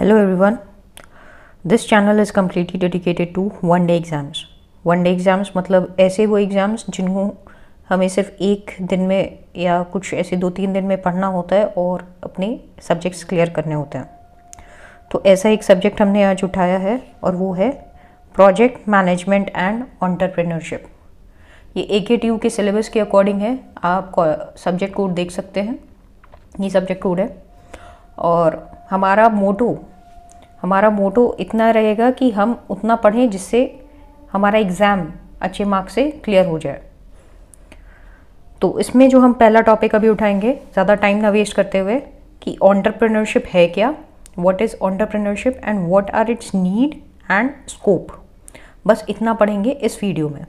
Hello everyone this channel is completely dedicated to one day exams one day exams मतलब ऐसे वो exams जिनको हमें सिर्फ एक दिन में या कुछ ऐसे दो तीन दिन में पढ़ना होता है और अपने सब्जेक्ट्स क्लियर करने होते हैं तो ऐसा एक सब्जेक्ट हमने आज उठाया है और वो है प्रोजेक्ट मैनेजमेंट एंड ऑन्टरप्रेन्योरशिप ये ए के टी यू के सिलेबस के अकॉर्डिंग है आप सब्जेक्ट कोड देख सकते हैं ये सब्जेक्ट कोड है और हमारा मोटो हमारा मोटो इतना रहेगा कि हम उतना पढ़ें जिससे हमारा एग्ज़ाम अच्छे मार्क्स से क्लियर हो जाए तो इसमें जो हम पहला टॉपिक अभी उठाएंगे ज़्यादा टाइम ना वेस्ट करते हुए कि ऑन्टरप्रेनरशिप है क्या what is entrepreneurship and what are its need and scope बस इतना पढ़ेंगे इस वीडियो में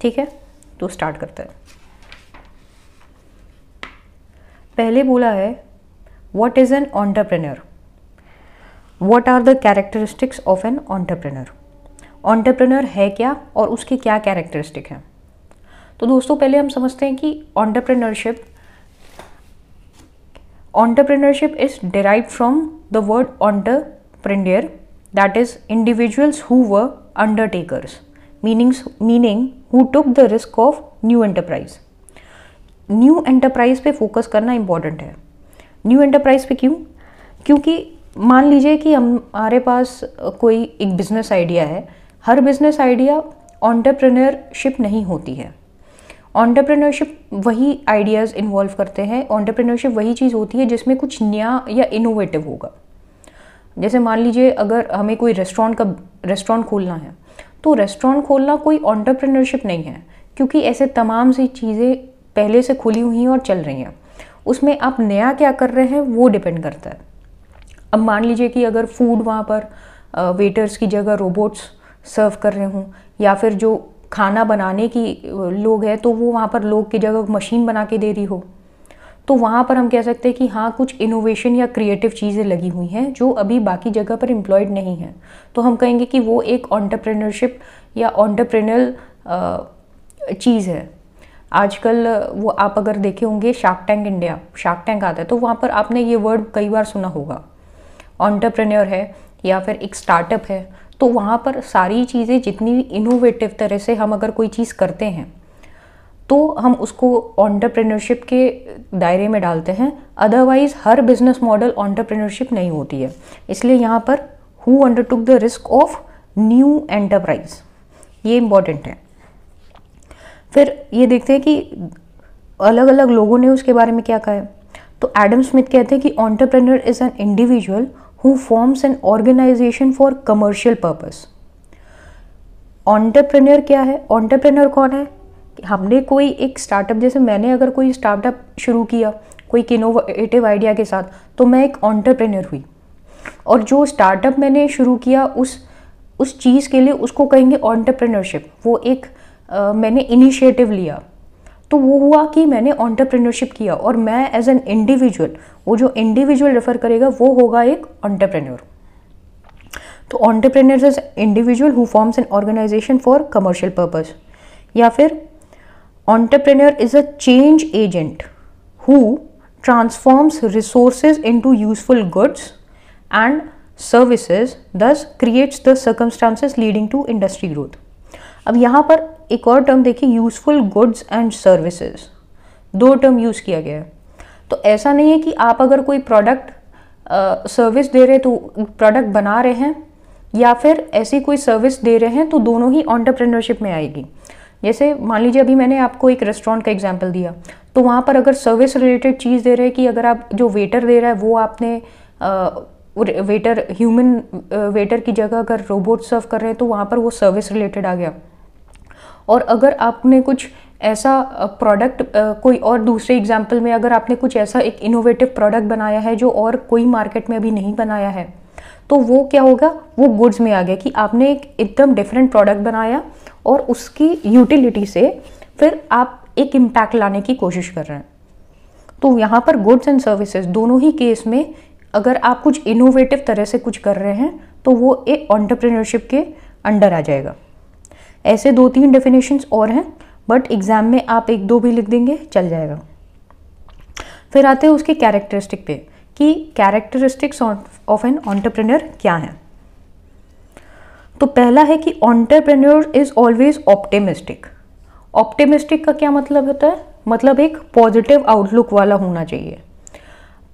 ठीक है तो स्टार्ट करते हैं पहले बोला है what is an entrepreneur what are the characteristics of an entrepreneur entrepreneur है क्या और उसके क्या कैरेक्टरिस्टिक हैं तो दोस्तों पहले हम समझते हैं कि entrepreneurship entrepreneurship is derive from the word entreprendre that is individuals who व undertakers meanings meaning who took the risk of new enterprise new enterprise पे फोकस करना इंपॉर्टेंट है न्यू एंटरप्राइज पे क्यों क्योंकि मान लीजिए कि हमारे पास कोई एक बिज़नेस आइडिया है हर बिज़नेस आइडिया ऑन्टरप्रेनरशिप नहीं होती है ऑन्टरप्रेनरशिप वही आइडियाज़ इन्वॉल्व करते हैं ऑन्टरप्रेनरशिप वही चीज़ होती है जिसमें कुछ नया या इनोवेटिव होगा जैसे मान लीजिए अगर हमें कोई रेस्टोरेंट का रेस्टोरेंट खोलना है तो रेस्टोरेंट खोलना कोई ऑन्टरप्रेनरशिप नहीं है क्योंकि ऐसे तमाम सी चीज़ें पहले से खुली हुई हैं और चल रही हैं उसमें आप नया क्या कर रहे हैं वो डिपेंड करता है अब मान लीजिए कि अगर फूड वहाँ पर वेटर्स की जगह रोबोट्स सर्व कर रहे हों या फिर जो खाना बनाने की लोग हैं तो वो वहाँ पर लोग की जगह मशीन बना के दे रही हो तो वहाँ पर हम कह सकते हैं कि हाँ कुछ इनोवेशन या क्रिएटिव चीज़ें लगी हुई हैं जो अभी बाकी जगह पर एम्प्लॉयड नहीं हैं तो हम कहेंगे कि वो एक ऑन्टरप्रेनरशिप या ऑन्टरप्रेनल चीज़ है आजकल वो आप अगर देखे होंगे shark tank India shark tank आता है तो वहाँ पर आपने ये वर्ड कई बार सुना होगा ऑन्टरप्रेन्योर है या फिर एक स्टार्टअप है तो वहाँ पर सारी चीज़ें जितनी इनोवेटिव तरह से हम अगर कोई चीज़ करते हैं तो हम उसको ऑन्टरप्रेन्योरशिप के दायरे में डालते हैं अदरवाइज़ हर बिजनेस मॉडल ऑन्टरप्रेन्योरशिप नहीं होती है इसलिए यहाँ पर who undertook the risk of new enterprise ये इम्पॉर्टेंट है फिर ये देखते हैं कि अलग अलग लोगों ने उसके बारे में क्या कहा है तो एडम स्मिथ कहते हैं कि entrepreneur is an individual who forms an organization for commercial purpose. entrepreneur क्या है entrepreneur कौन है हमने कोई एक स्टार्टअप जैसे मैंने अगर कोई स्टार्टअप शुरू किया कोई इनोवेटिव आइडिया के साथ तो मैं एक ऑन्टरप्रेनर हुई और जो स्टार्टअप मैंने शुरू किया उस उस चीज़ के लिए उसको कहेंगे ऑन्टरप्रेनरशिप वो एक आ, मैंने इनिशिएटिव लिया तो वो हुआ कि मैंने ऑन्टरप्रेन्योरशिप किया और मैं एज एन इंडिविजुअल वो जो इंडिविजुअल रेफर करेगा वो होगा एक ऑन्टरप्रेन्योर तो entrepreneur as individual who forms an organization for commercial purpose या फिर entrepreneur is a change agent who transforms transforms into useful goods and services thus creates the circumstances leading to industry growth अब यहाँ पर एक और term देखिए useful goods and services दो term use किया गया है तो ऐसा नहीं है कि आप अगर कोई प्रोडक्ट सर्विस दे रहे तो प्रोडक्ट बना रहे हैं या फिर ऐसी कोई सर्विस दे रहे हैं तो दोनों ही ऑन्टरप्रेनरशिप में आएगी जैसे मान लीजिए अभी मैंने आपको एक रेस्टोरेंट का एग्जाम्पल दिया तो वहाँ पर अगर सर्विस रिलेटेड चीज़ दे रहे हैं कि अगर आप जो वेटर दे रहा है वो आपने वेटर ह्यूमन वेटर की जगह अगर रोबोट सर्व कर रहे हैं तो वहाँ पर वो सर्विस रिलेटेड आ गया और अगर आपने कुछ ऐसा प्रोडक्ट कोई और दूसरे एग्जाम्पल में अगर आपने कुछ ऐसा एक इनोवेटिव प्रोडक्ट बनाया है जो और कोई मार्केट में अभी नहीं बनाया है तो वो क्या होगा वो गुड्स में आ गया कि आपने एक एकदम डिफरेंट प्रोडक्ट बनाया और उसकी यूटिलिटी से फिर आप एक इम्पैक्ट लाने की कोशिश कर रहे हैं तो यहाँ पर गुड्स एंड सर्विसेज दोनों ही केस में अगर आप कुछ इनोवेटिव तरह से कुछ कर रहे हैं तो वो एक ऑन्टरप्रेन्योरशिप के अंडर आ जाएगा ऐसे दो तीन डेफिनेशन और हैं बट एग्ज़ाम में आप एक दो भी लिख देंगे चल जाएगा फिर आते हैं उसके कैरेक्टरिस्टिक पे कि कैरेक्टरिस्टिक्स ऑफ एन ऑन्टरप्रेन्योर क्या हैं तो पहला है कि entrepreneur is always optimistic optimistic का क्या मतलब होता है मतलब एक पॉजिटिव आउटलुक वाला होना चाहिए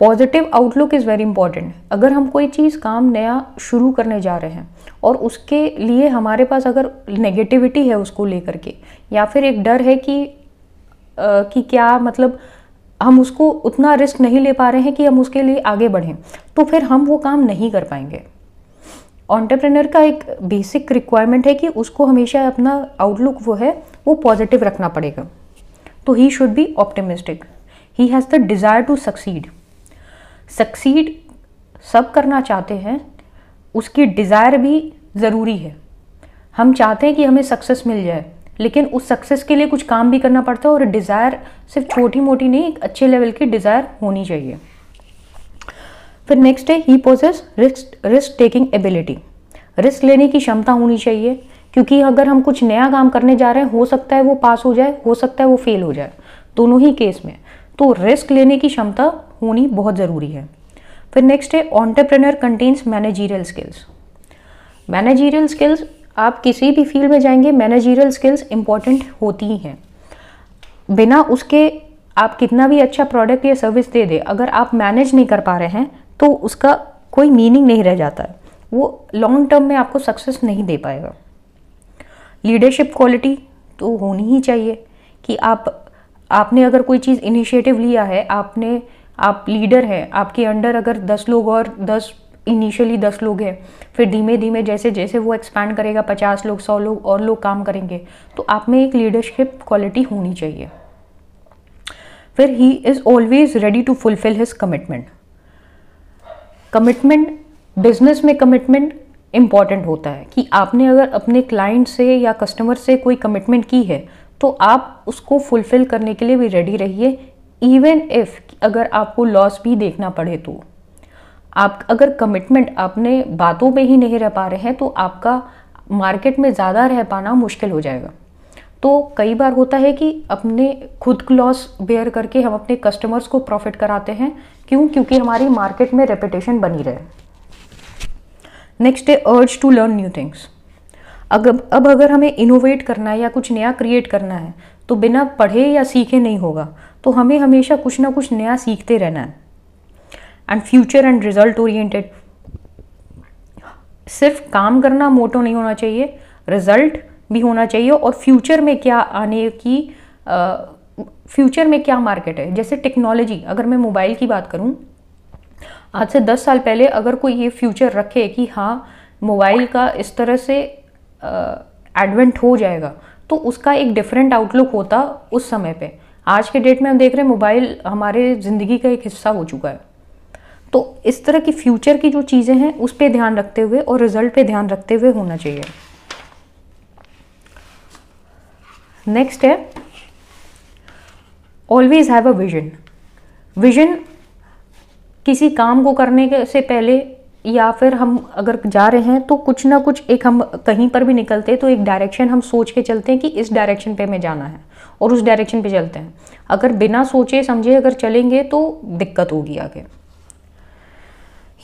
positive outlook is very important अगर हम कोई चीज़ काम नया शुरू करने जा रहे हैं और उसके लिए हमारे पास अगर नेगेटिविटी है उसको लेकर के या फिर एक डर है कि आ, कि क्या मतलब हम उसको उतना रिस्क नहीं ले पा रहे हैं कि हम उसके लिए आगे बढ़ें तो फिर हम वो काम नहीं कर पाएंगे ऑन्टरप्रेनर का एक बेसिक रिक्वायरमेंट है कि उसको हमेशा अपना आउटलुक वो है वो पॉजिटिव रखना पड़ेगा तो he should be optimistic he has the desire to succeed succeed सब करना चाहते हैं उसकी डिज़ायर भी ज़रूरी है हम चाहते हैं कि हमें सक्सेस मिल जाए लेकिन उस सक्सेस के लिए कुछ काम भी करना पड़ता है और डिज़ायर सिर्फ छोटी मोटी नहीं एक अच्छे लेवल की डिज़ायर होनी चाहिए फिर नेक्स्ट है he possess risk risk taking ability risk लेने की क्षमता होनी चाहिए क्योंकि अगर हम कुछ नया काम करने जा रहे हैं हो सकता है वो पास हो जाए हो सकता है वो फेल हो जाए दोनों ही केस में तो रिस्क लेने की क्षमता होनी बहुत ज़रूरी है फिर नेक्स्ट है entrepreneur contains managerial skills managerial skills आप किसी भी फील्ड में जाएंगे मैनेजीरियल स्किल्स इंपॉर्टेंट होती ही हैं बिना उसके आप कितना भी अच्छा प्रोडक्ट या सर्विस दे दे अगर आप मैनेज नहीं कर पा रहे हैं तो उसका कोई मीनिंग नहीं रह जाता है वो लॉन्ग टर्म में आपको सक्सेस नहीं दे पाएगा लीडरशिप क्वालिटी तो होनी ही चाहिए कि आप आपने अगर कोई चीज़ इनिशिएटिव लिया है आपने आप लीडर हैं आपके अंडर अगर दस लोग और दस इनिशियली दस लोग हैं फिर धीमे धीमे जैसे जैसे वो एक्सपैंड करेगा पचास लोग सौ लोग और लोग काम करेंगे तो आप में एक लीडरशिप क्वालिटी होनी चाहिए फिर he is always ready to fulfil his commitment commitment business में कमिटमेंट इम्पॉर्टेंट होता है कि आपने अगर अपने क्लाइंट से या कस्टमर से कोई कमिटमेंट की है तो आप उसको फुलफिल करने के लिए भी रेडी रहिए इवन इफ़ अगर आपको लॉस भी देखना पड़े तो आप अगर कमिटमेंट आपने बातों पे ही नहीं रह पा रहे हैं तो आपका मार्केट में ज़्यादा रह पाना मुश्किल हो जाएगा तो कई बार होता है कि अपने खुद लॉस बेयर करके हम अपने कस्टमर्स को प्रॉफिट कराते हैं क्यों क्योंकि हमारी मार्केट में रेपुटेशन बनी रहे नेक्स्ट है urge to learn new things अगर अब अगर हमें इनोवेट करना है या कुछ नया क्रिएट करना है तो बिना पढ़े या सीखे नहीं होगा तो हमें हमेशा कुछ ना कुछ नया सीखते रहना है and future and result oriented सिर्फ काम करना मोटो नहीं होना चाहिए रिजल्ट भी होना चाहिए और फ्यूचर में क्या आने की फ्यूचर में क्या मार्केट है जैसे टेक्नोलॉजी अगर मैं मोबाइल की बात करूं आज से दस साल पहले अगर कोई ये फ्यूचर रखे कि हाँ मोबाइल का इस तरह से एडवेंट हो जाएगा तो उसका एक डिफरेंट आउटलुक होता उस समय पे आज के डेट में हम देख रहे हैं मोबाइल हमारे ज़िंदगी का एक हिस्सा हो चुका है तो इस तरह की फ्यूचर की जो चीज़ें हैं उस पर ध्यान रखते हुए और रिजल्ट पे ध्यान रखते हुए होना चाहिए नेक्स्ट है always have a vision vision किसी काम को करने के से पहले या फिर हम अगर जा रहे हैं तो कुछ ना कुछ एक हम कहीं पर भी निकलते हैं तो एक डायरेक्शन हम सोच के चलते हैं कि इस डायरेक्शन पे हमें जाना है और उस डायरेक्शन पे चलते हैं अगर बिना सोचे समझे अगर चलेंगे तो दिक्कत होगी आगे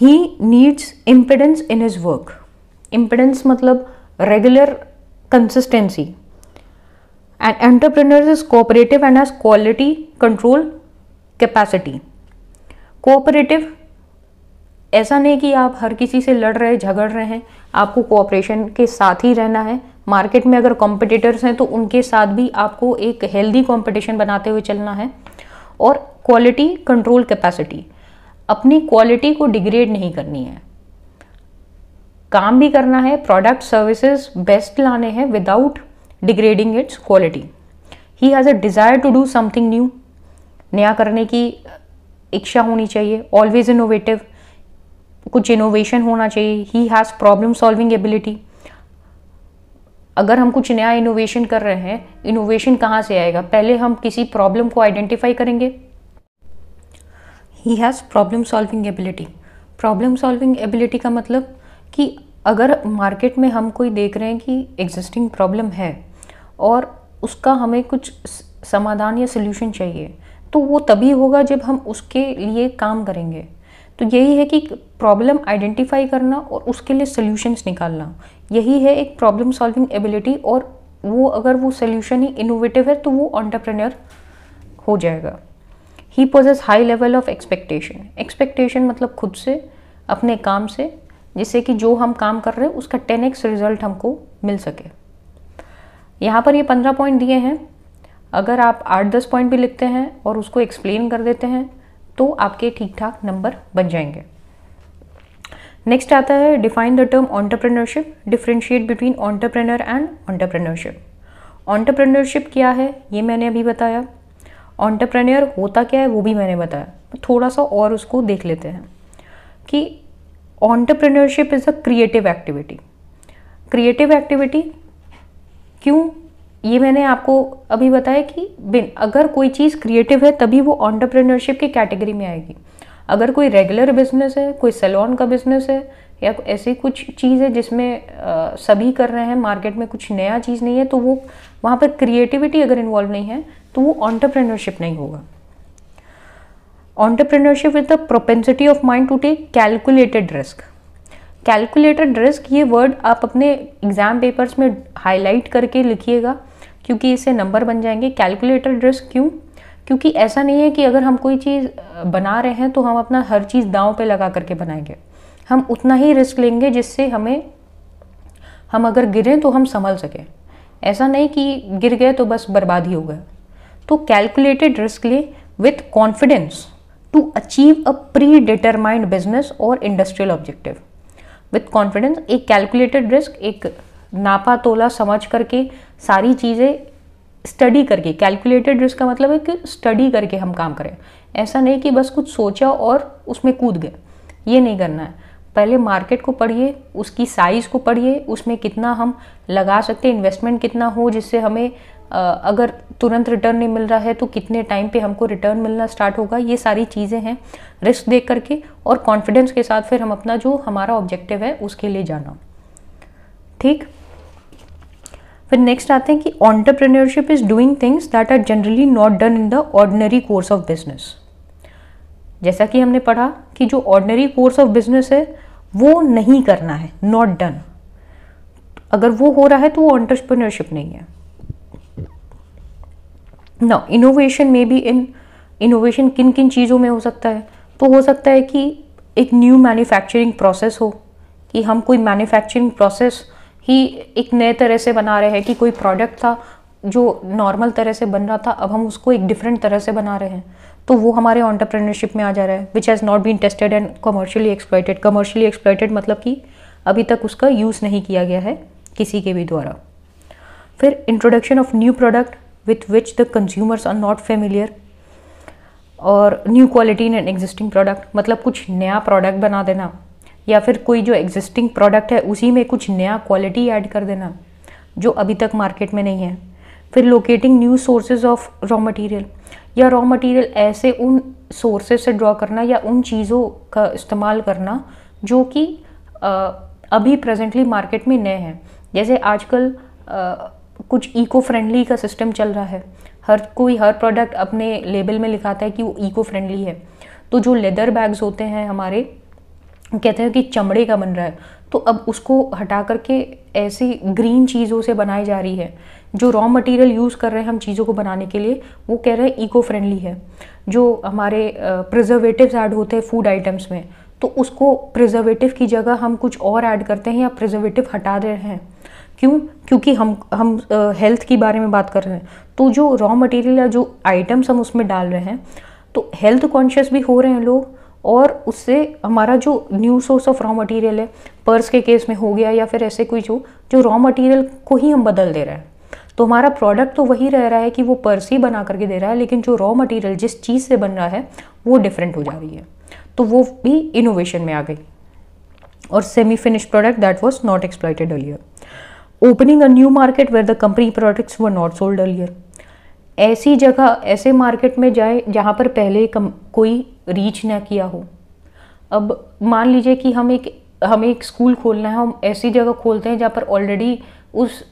he needs impedance in his work impedance मतलब regular consistency and entrepreneur is cooperative and has quality control capacity cooperative ऐसा नहीं कि आप हर किसी से लड़ रहे झगड़ रहे हैं आपको कोऑपरेशन के साथ ही रहना है मार्केट में अगर कॉम्पिटिटर्स हैं तो उनके साथ भी आपको एक हेल्दी कॉम्पिटिशन बनाते हुए चलना है और क्वालिटी कंट्रोल कैपेसिटी अपनी क्वालिटी को डिग्रेड नहीं करनी है काम भी करना है प्रोडक्ट सर्विसेज बेस्ट लाने हैं without degrading its quality he has a desire to do something new नया करने की इच्छा होनी चाहिए ऑलवेज इनोवेटिव कुछ इनोवेशन होना चाहिए he has problem solving ability अगर हम कुछ नया इनोवेशन कर रहे हैं इनोवेशन कहाँ से आएगा पहले हम किसी प्रॉब्लम को आइडेंटिफाई करेंगे he has problem solving ability problem solving ability का मतलब कि अगर मार्केट में हम कोई देख रहे हैं कि एग्जिस्टिंग प्रॉब्लम है और उसका हमें कुछ समाधान या सोल्यूशन चाहिए तो वो तभी होगा जब हम उसके लिए काम करेंगे तो यही है कि प्रॉब्लम आइडेंटिफाई करना और उसके लिए सोल्यूशंस निकालना यही है एक प्रॉब्लम सॉल्विंग एबिलिटी और वो अगर वो सोल्यूशन ही इनोवेटिव है तो वो ऑन्टरप्रेनर हो जाएगा he possess high level of expectation expectation मतलब खुद से अपने काम से जिससे कि जो हम काम कर रहे हैं उसका टेन एक्स रिजल्ट हमको मिल सके यहाँ पर ये पंद्रह पॉइंट दिए हैं अगर आप आठ दस पॉइंट भी लिखते हैं और उसको एक्सप्लेन कर देते हैं तो आपके ठीक ठाक नंबर बन जाएंगे नेक्स्ट आता है define the term entrepreneurship differentiate between entrepreneur and entrepreneurship entrepreneurship क्या है ये मैंने अभी बताया ऑन्टरप्रेनर होता क्या है वो भी मैंने बताया थोड़ा सा और उसको देख लेते हैं कि entrepreneurship is a creative activity creative activity क्यों ये मैंने आपको अभी बताया कि बिन अगर कोई चीज़ क्रिएटिव है तभी वो ऑन्टरप्रेनरशिप की कैटेगरी में आएगी अगर कोई रेगुलर बिजनेस है कोई सेलोन का बिजनेस है या ऐसी कुछ चीज़ है जिसमें आ, सभी कर रहे हैं मार्केट में कुछ नया चीज़ नहीं है तो वो वहाँ पर क्रिएटिविटी अगर इन्वॉल्व नहीं है तो वो ऑन्टरप्रेनरशिप नहीं होगा entrepreneurship with the propensity of mind to take calculated risk calculated risk ये वर्ड आप अपने एग्ज़ाम पेपर्स में हाईलाइट करके लिखिएगा क्योंकि इससे नंबर बन जाएंगे कैलकुलेटेड रिस्क क्यों क्योंकि ऐसा नहीं है कि अगर हम कोई चीज़ बना रहे हैं तो हम अपना हर चीज़ दाव पे लगा करके बनाएंगे हम उतना ही रिस्क लेंगे जिससे हमें हम अगर गिरें तो हम संभल सकें ऐसा नहीं कि गिर गए तो बस बर्बाद ही हो गया तो कैलकुलेटेड रिस्क लें with confidence to achieve a predetermined business और इंडस्ट्रियल ऑब्जेक्टिव विथ कॉन्फिडेंस एक कैलकुलेटेड रिस्क एक नापा तोला समझ करके सारी चीज़ें स्टडी करके कैलकुलेटेड रिस्क का मतलब है कि स्टडी करके हम काम करें ऐसा नहीं कि बस कुछ सोचा और उसमें कूद गए ये नहीं करना है पहले मार्केट को पढ़िए उसकी साइज़ को पढ़िए उसमें कितना हम लगा सकते हैं इन्वेस्टमेंट कितना हो जिससे हमें अगर तुरंत रिटर्न नहीं मिल रहा है तो कितने टाइम पे हमको रिटर्न मिलना स्टार्ट होगा ये सारी चीज़ें हैं रिस्क देख करके और कॉन्फिडेंस के साथ फिर हम अपना जो हमारा ऑब्जेक्टिव है उसके लिए जाना ठीक फिर नेक्स्ट आते हैं कि entrepreneurship is doing things that are generally not done in the ordinary course of business जैसा कि हमने पढ़ा कि जो ऑर्डनरी कोर्स ऑफ बिजनेस है वो नहीं करना है नॉट डन अगर वो हो रहा है तो वो ऑन्टरप्रेन्योरशिप नहीं है ना इनोवेशन में भी इन इनोवेशन किन किन चीज़ों में हो सकता है तो हो सकता है कि एक न्यू मैन्युफैक्चरिंग प्रोसेस हो कि हम कोई मैन्युफैक्चरिंग प्रोसेस ही एक नए तरह से बना रहे हैं कि कोई प्रोडक्ट था जो नॉर्मल तरह से बन रहा था अब हम उसको एक डिफरेंट तरह से बना रहे हैं तो वो हमारे ऑन्टरप्रेनरशिप में आ जा रहा है which has not been tested and commercially exploited commercially exploited मतलब कि अभी तक उसका यूज़ नहीं किया गया है किसी के भी द्वारा फिर introduction of new product with which the consumers are not familiar और new quality in an existing product मतलब कुछ नया प्रोडक्ट बना देना या फिर कोई जो एग्जिस्टिंग प्रोडक्ट है उसी में कुछ नया क्वालिटी ऐड कर देना जो अभी तक मार्केट में नहीं है फिर locating new sources of raw material या रॉ मटेरियल ऐसे उन सोर्सेज से ड्रॉ करना या उन चीज़ों का इस्तेमाल करना जो कि अभी प्रेजेंटली मार्केट में नए हैं जैसे आजकल आ, कुछ इको फ्रेंडली का सिस्टम चल रहा है हर कोई हर प्रोडक्ट अपने लेबल में लिखाता है कि वो इको फ्रेंडली है तो जो लेदर बैग्स होते हैं हमारे कहते हैं कि चमड़े का बन रहा है तो अब उसको हटा करके ऐसी ग्रीन चीज़ों से बनाई जा रही है जो रॉ मटेरियल यूज़ कर रहे हैं हम चीज़ों को बनाने के लिए वो कह रहे हैं इको फ्रेंडली है जो हमारे प्रिजर्वेटिव ऐड होते हैं फूड आइटम्स में तो उसको प्रिजर्वेटिव की जगह हम कुछ और ऐड करते हैं या प्रिजर्वेटिव हटा दे रहे हैं क्यों क्योंकि हम हम हेल्थ के बारे में बात कर रहे हैं तो जो रॉ मटेरियल या जो आइटम्स हम उसमें डाल रहे हैं तो हेल्थ कॉन्शियस भी हो रहे हैं लोग और उससे हमारा जो new source of raw material है पर्स के केस में हो गया या फिर ऐसे कोई जो जो रॉ मटेरियल को ही हम बदल दे रहे हैं तो हमारा प्रोडक्ट तो वही रह रहा है कि वो पर्स ही बना करके दे रहा है लेकिन जो रॉ मटेरियल जिस चीज़ से बन रहा है वो डिफरेंट हो जा रही है तो वो भी इनोवेशन में आ गई और semi finish product that was not exploited earlier opening a new market where the company products were not sold earlier ऐसी जगह ऐसे मार्केट में जाए जहाँ पर पहले कम, कोई रीच ना किया हो अब मान लीजिए कि हम एक हमें एक स्कूल खोलना है हम ऐसी जगह खोलते हैं जहाँ पर ऑलरेडी उस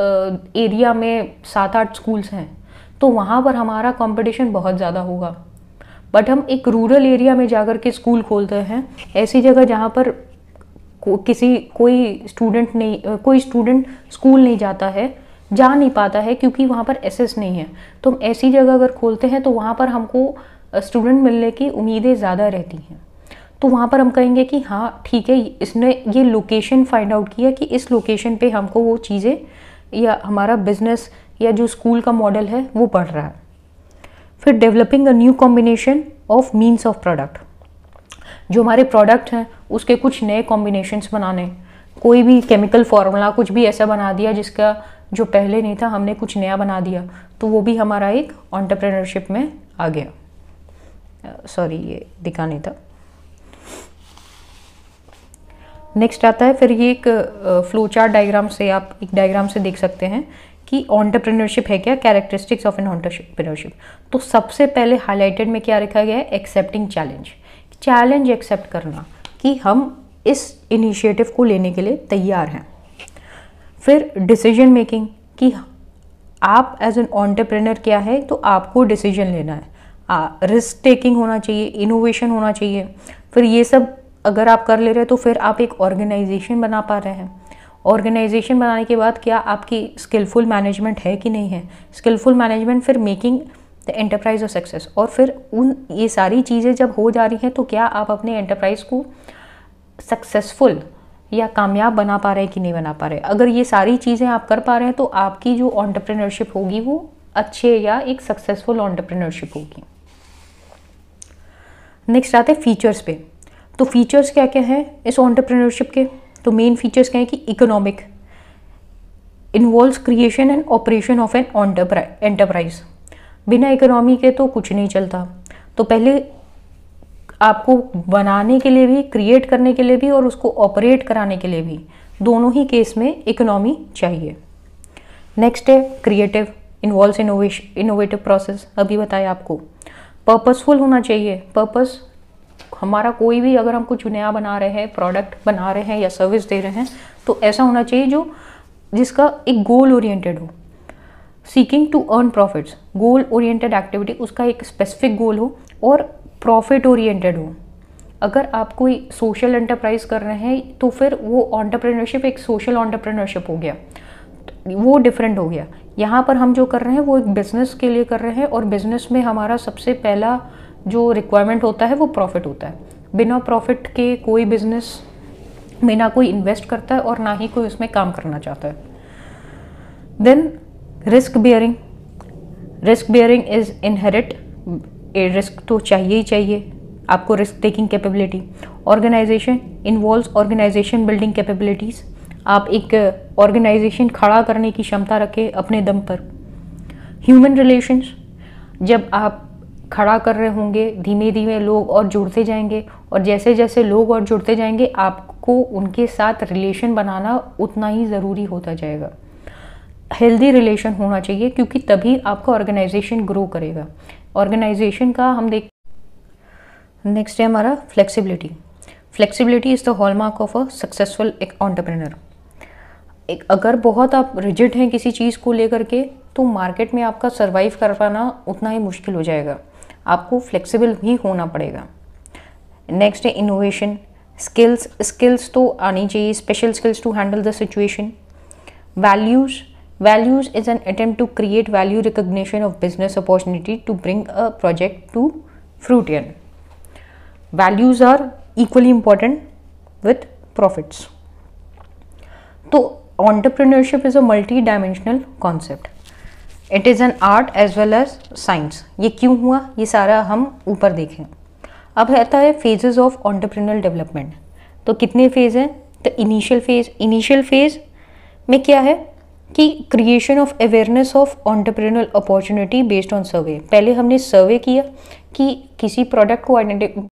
एरिया में सात आठ स्कूल्स हैं तो वहाँ पर हमारा कंपटीशन बहुत ज़्यादा होगा बट हम एक रूरल एरिया में जाकर के स्कूल खोलते हैं ऐसी जगह जहाँ पर को, किसी कोई स्टूडेंट नहीं कोई स्टूडेंट स्कूल नहीं जाता है जा नहीं पाता है क्योंकि वहाँ पर एसेस नहीं है तो हम ऐसी जगह अगर खोलते हैं तो वहाँ पर हमको स्टूडेंट मिलने की उम्मीदें ज़्यादा रहती हैं तो वहाँ पर हम कहेंगे कि हाँ ठीक है इसने ये लोकेशन फाइंड आउट किया कि इस लोकेशन पे हमको वो चीज़ें या हमारा बिजनेस या जो स्कूल का मॉडल है वो बढ़ रहा है फिर developing a new combination of means of product जो हमारे प्रोडक्ट हैं उसके कुछ नए कॉम्बिनेशंस बनाने कोई भी केमिकल फार्मूला कुछ भी ऐसा बना दिया जिसका जो पहले नहीं था हमने कुछ नया बना दिया तो वो भी हमारा एक ऑन्टरप्रेनरशिप में आ गया सॉरी ये दिखा नहीं था नेक्स्ट आता है फिर ये एक फ्लो चार्ट डायग्राम से आप एक डायग्राम से देख सकते हैं कि ऑन्टरप्रेन्योरशिप है क्या कैरेक्टरिस्टिक्स ऑफ एन ऑन्टरप्रेन्योरशिप तो सबसे पहले हाईलाइटेड में क्या रखा गया है एक्सेप्टिंग चैलेंज चैलेंज एक्सेप्ट करना कि हम इस इनिशिएटिव को लेने के लिए तैयार हैं फिर डिसीजन मेकिंग कि आप एज एन ऑन्टरप्रेनर क्या है तो आपको डिसीजन लेना है रिस्क टेकिंग होना चाहिए इनोवेशन होना चाहिए फिर ये सब अगर आप कर ले रहे हैं तो फिर आप एक ऑर्गेनाइजेशन बना पा रहे हैं ऑर्गेनाइजेशन बनाने के बाद क्या आपकी स्किलफुल मैनेजमेंट है कि नहीं है स्किलफुल मैनेजमेंट फिर making the enterprise of success और फिर उन ये सारी चीज़ें जब हो जा रही हैं तो क्या आप अपने एंटरप्राइज को सक्सेसफुल या कामयाब बना पा रहे हैं कि नहीं बना पा रहे अगर ये सारी चीज़ें आप कर पा रहे हैं तो आपकी जो ऑन्टरप्रेनरशिप होगी वो अच्छे या एक सक्सेसफुल ऑन्टरप्रेनरशिप होगी नेक्स्ट आते हैं फीचर्स पे तो फीचर्स क्या क्या हैं इस ऑन्टरप्रेन्योरशिप के तो मेन फीचर्स क्या हैं कि economic involve creation and operation of an enterprise बिना इकोनॉमी के तो कुछ नहीं चलता तो पहले आपको बनाने के लिए भी क्रिएट करने के लिए भी और उसको ऑपरेट कराने के लिए भी दोनों ही केस में इकोनॉमी चाहिए नेक्स्ट है creative involve innovation innovative process अभी बताया आपको पर्पसफुल होना चाहिए पर्पस हमारा कोई भी अगर हम कुछ नया बना रहे हैं प्रोडक्ट बना रहे हैं या सर्विस दे रहे हैं तो ऐसा होना चाहिए जो जिसका एक गोल ओरिएंटेड हो seeking to earn profits goal oriented activity उसका एक स्पेसिफिक गोल हो और प्रॉफिट ओरिएंटेड हो अगर आप कोई सोशल एंटरप्राइज कर रहे हैं तो फिर वो ऑन्टरप्रेनरशिप एक सोशल ऑन्टरप्रेनरशिप हो गया वो डिफरेंट हो गया यहाँ पर हम जो कर रहे हैं वो एक बिज़नेस के लिए कर रहे हैं और बिज़नेस में हमारा सबसे पहला जो रिक्वायरमेंट होता है वो प्रॉफिट होता है बिना प्रॉफिट के कोई बिज़नेस में ना कोई इन्वेस्ट करता है और ना ही कोई उसमें काम करना चाहता है then risk bearing risk bearing is inherit risk तो चाहिए ही चाहिए आपको risk taking capability organization involve organization building capabilities आप एक ऑर्गेनाइजेशन खड़ा करने की क्षमता रखें अपने दम पर ह्यूमन रिलेशंस जब आप खड़ा कर रहे होंगे धीमे धीमे लोग और जुड़ते जाएंगे और जैसे जैसे लोग और जुड़ते जाएंगे आपको उनके साथ रिलेशन बनाना उतना ही ज़रूरी होता जाएगा हेल्दी रिलेशन होना चाहिए क्योंकि तभी आपका ऑर्गेनाइजेशन ग्रो करेगा ऑर्गेनाइजेशन का हम देख नेक्स्ट है हमारा flexibility flexibility is the hallmark of a successful एक ऑन्टरप्रेनर एक अगर बहुत आप रिजिड हैं किसी चीज़ को लेकर के तो मार्केट में आपका सर्वाइव कर पाना उतना ही मुश्किल हो जाएगा आपको फ्लेक्सिबल भी होना पड़ेगा नेक्स्ट है इनोवेशन स्किल्स स्किल्स तो आनी चाहिए special skills to handle the situation values values is an attempt to create value recognition of business opportunity to bring a project to fruit and values are equally important with profits so entrepreneurship is a multi dimensional concept it is an art as well as science ये क्यों हुआ ये सारा हम ऊपर देखें अब रहता है फेजेस ऑफ ऑन्टरप्रिनल डेवलपमेंट तो कितने फेज़ हैं तो इनिशियल फेज़ इनिशियल फेज़ में क्या है कि creation of awareness of entrepreneurial opportunity based on survey पहले हमने सर्वे किया कि किसी प्रोडक्ट को